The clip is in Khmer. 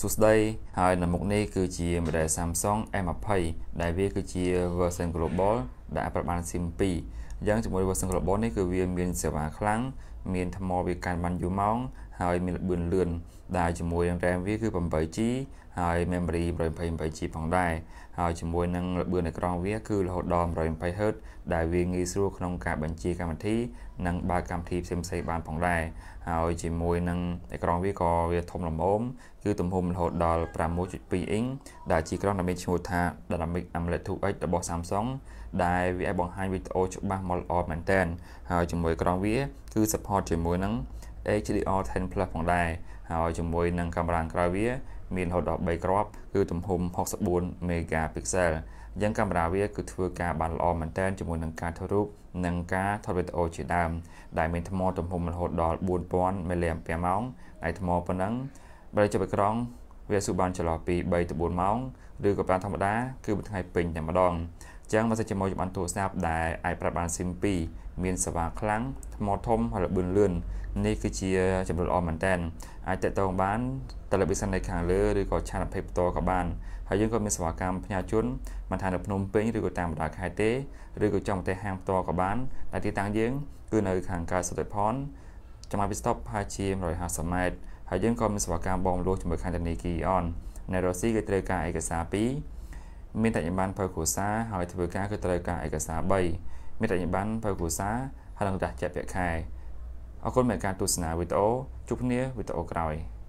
សួស្តីហើយនៅមុខនេះគឺជា model Samsung M20 ដែលវាគឺជា version global ដែលប្របានស៊ីម2អញ្ចឹងជាមួយ version Global នេះគឺវាមានសេវាខ្លាំងមានថ្មវាកាន់បានយូរម៉ោងហើយមានល្បឿនលឿនដែលជាមួយនឹង RAM វា គឺ 8G ហើយ memory 128GB ផងដែរហើយជាមួយនឹងល្បឿនអេក្រង់វាគឺរហូតដល់ 120Hz ដែលវាងាយស្រួលក្នុងការបញ្ជាកម្មវិធីនិងបើកកម្មវិធីផ្សេងៗបានផងដែរហើយជាមួយនឹងអេក្រង់វាក៏វាធំល្មមគឺទំហំរហូតដល់6.2 inch ដែលជាក្រង់ដែលមានឈ្មោះថា Dynamic AMOLED 2X របស់ Samsung ដែលហើយវាអាចបង្ហាញវីដេអូច្បាស់មកល្អមែនតើហើយជាមួយក្រងវា គឺ support ជាមួយនឹង HDR 10 Plus ផងដែរហើយជាមួយនឹងកាមេរ៉ាក្រោយវាមានរហូតដល់3គ្រាប់ គឺទំហំ64 megapixel អញ្ចឹងកាមេរ៉ាវា គឺធ្វើការបានល្អមែនតើជាមួយនឹងការថតរូបនិងការថតវីដេអូជាដើមដែលមានថ្មទំហំរហូតដល់4000 mAh ហើយថ្មប៉ុណ្ណឹងបើចាប់ក្រងវាស៊ូបានចន្លោះពី3ទៅ4ម៉ោងឬក៏ប្រាំធម្មតា គឺមួយថ្ងៃពេញតែម្ដងចឹងបើសិនជាមួយចំបានទូរស័ព្ទដែលអាចប្រាប់បាន SIM 2មានសេវាខ្លាំងថ្មធំហើយល្បឿនលឿននេះគឺជាចំនួនល្អមែនតើអាចតកតងបាន television នៅខាងលើឬក៏ឆានលភាពផ្ទាល់ក៏បានហើយយើងក៏មានសេវាកម្មផ្ញើជូនមិនថានៅភ្នំពេញឬក៏តាមបណ្ដាខេត្តទេឬក៏ចំប្រទេសហាងផ្ទាល់ក៏បានដែលទីតាំងយើងគឺនៅខាងកើតសុតិផនចម្ងាយពី stop ប្រហែលជា150ម៉ែត្រហើយយើងក៏មានសេវាកម្មបងលួចជាមួយខាងធនីគីអននៅរ៉ូស៊ីគេត្រូវការឯកសារ2មានតញ្ញាប័ណ្ណផ្លូវគ្រួសារហើយធ្វើការគឺត្រូវការឯកសារ3មានតញ្ញាប័ណ្ណផ្លូវគ្រួសារហើយនឹងរះចាក់ពាក្យខែអរគុណមកការទស្សនាវីដេអូជួបគ្នាវីដេអូក្រោយ។